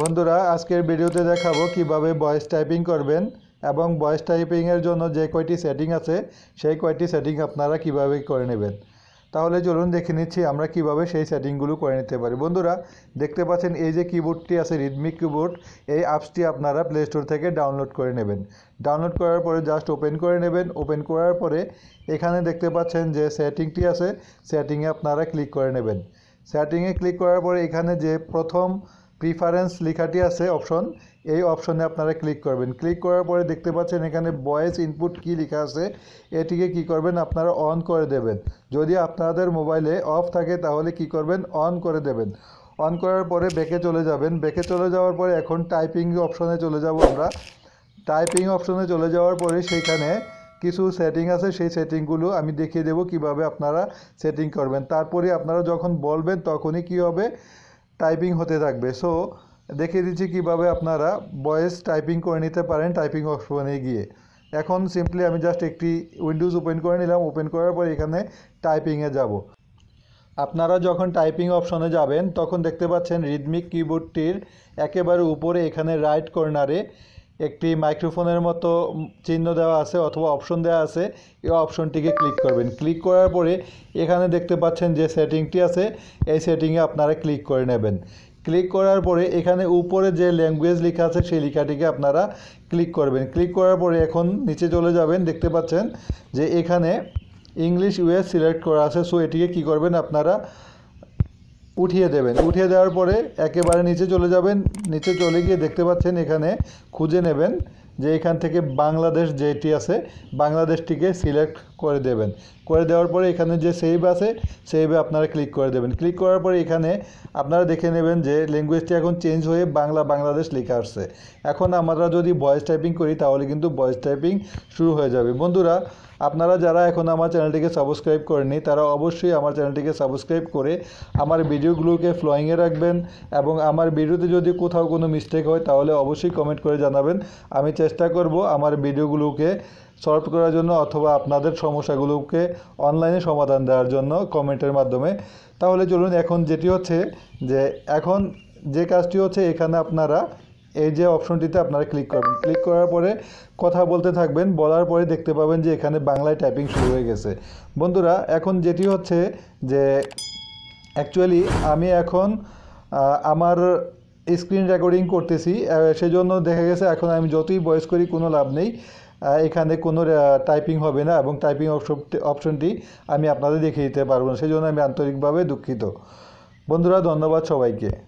বন্ধুরা আজকের ভিডিওতে দেখাবো কিভাবে ভয়েস টাইপিং করবেন এবং ভয়েস টাইপিংয়ের জন্য যে কয়টি সেটিং আছে সেই কয়টি সেটিং আপনারা কিভাবে করে নেবেন তাহলে চলুন দেখে নিচ্ছি আমরা কিভাবে সেই সেটিংগুলো করে নিতে পারি বন্ধুরা দেখতে পাচ্ছেন এই যে কিবোর্ডটি আছে রিডমি কিবোর্ড এই অ্যাপসটি আপনারা প্লে স্টোর থেকে ডাউনলোড করে নেবেন ডাউনলোড করার পরে জাস্ট ওপেন করে নেবেন ওপেন করার পরে এখানে দেখতে পাচ্ছেন যে সেটিংটি আছে সেটিংয়ে আপনারা ক্লিক করে নেবেন সেটিংয়ে ক্লিক করার পরে এখানে যে প্রথম প্রিফারেন্স লেখাটি আছে অপশন এই অপশনে আপনারা ক্লিক করবেন ক্লিক করার পরে দেখতে পাচ্ছেন এখানে ভয়েস ইনপুট কি লেখা আছে এটিকে কি করবেন আপনারা অন করে দেবেন যদি আপনাদের মোবাইলে অফ থাকে তাহলে কি করবেন অন করে দেবেন অন করার পরে ব্যাকে চলে যাবেন ব্যাকে চলে যাওয়ার পরে এখন টাইপিং অপশনে চলে যাব আমরা টাইপিং অপশনে চলে যাওয়ার পরে সেখানে কিছু সেটিং আছে সেই সেটিংগুলো আমি দেখিয়ে দেব কিভাবে আপনারা সেটিং করবেন তারপরে আপনারা যখন বলবেন তখনই কি হবে টাইপিং হতে থাকবে সো দেখিয়ে দিচ্ছি কিভাবে আপনারা ভয়েস টাইপিং করে নিতে পারেন টাইপিং অপশনে গিয়ে এখন সিম্পলি আমি জাস্ট একটি উইন্ডোজ ওপেন করে নিলাম ওপেন করার পর এখানে টাইপিংয়ে যাব আপনারা যখন টাইপিং অপশনে যাবেন তখন দেখতে পাচ্ছেন রিদমিক কিবোর্ডটির একেবারে উপরে এখানে রাইট কর্নারে একটি মাইক্রোফোনের মতো চিহ্ন দেওয়া আছে অথবা অপশন দেওয়া আছে এই অপশনটিকে ক্লিক করবেন ক্লিক করার পরে এখানে দেখতে পাচ্ছেন যে সেটিংটি আছে এই সেটিংয়ে আপনারা ক্লিক করে নেবেন ক্লিক করার পরে এখানে উপরে যে ল্যাঙ্গুয়েজ লেখা আছে সেই লেখাটিকে আপনারা ক্লিক করবেন ক্লিক করার পরে এখন নিচে চলে যাবেন দেখতে পাচ্ছেন যে এখানে ইংলিশ ইউএস সিলেক্ট করা আছে সো এটিকে কি করবেন আপনারা উঠিয়ে দেবেন উঠিয়ে দেওয়ার পরে একেবারে নিচে চলে যাবেন নিচে চলে গিয়ে দেখতে পাচ্ছেন এখানে খুঁজে নেবেন যে এখান থেকে বাংলাদেশ যেটি আছে বাংলাদেশটিকে সিলেক্ট করে দেবেন করে দেওয়ার পরে এখানে যে সেভ আছে সেভে আপনারা ক্লিক করে দেবেন ক্লিক করার পরে এখানে আপনারা দেখে নেবেন যে ল্যাঙ্গুয়েজটি এখন চেঞ্জ হয়ে বাংলা বাংলাদেশ লেখা আসছে এখন আমরা যদি ভয়েস টাইপিং করি তাহলে কিন্তু ভয়েস টাইপিং শুরু হয়ে যাবে বন্ধুরা আপনারা যারা এখন আমার চ্যানেলটিকে সাবস্ক্রাইব করেনি তারা অবশ্যই আমার চ্যানেলটিকে সাবস্ক্রাইব করে আমার ভিডিওগুলোকে ফ্লোয়িংয়ে রাখবেন এবং আমার ভিডিওতে যদি কোথাও কোনো মিস্টেক হয় তাহলে অবশ্যই কমেন্ট করে জানাবেন আমি চেষ্টা চেষ্টা করব আমার ভিডিওগুলোকে সলভ করার জন্য অথবা আপনাদের সমস্যাগুলোকে অনলাইনে সমাধান দেওয়ার জন্য কমেন্টের মাধ্যমে তাহলে চলুন এখন যেটি হচ্ছে যে এখন যে কাজটি হচ্ছে এখানে আপনারা এই যে অপশনটিতে আপনারা ক্লিক করবেন ক্লিক করার পরে কথা বলতে থাকবেন বলার পরে দেখতে পাবেন যে এখানে বাংলায় টাইপিং শুরু হয়ে গেছে বন্ধুরা এখন যেটি হচ্ছে যে অ্যাকচুয়ালি আমি এখন আমার স্ক্রিন রেকর্ডিং করতেছি সেজন্য দেখা গেছে এখন আমি যতই ভয়েস করি কোনো লাভ নেই এখানে কোনো টাইপিং হবে না এবং টাইপিং অপশনটি আমি আপনাদের দেখিয়ে দিতে পারবো না সেই জন্য আমি আন্তরিকভাবে দুঃখিত বন্ধুরা ধন্যবাদ সবাইকে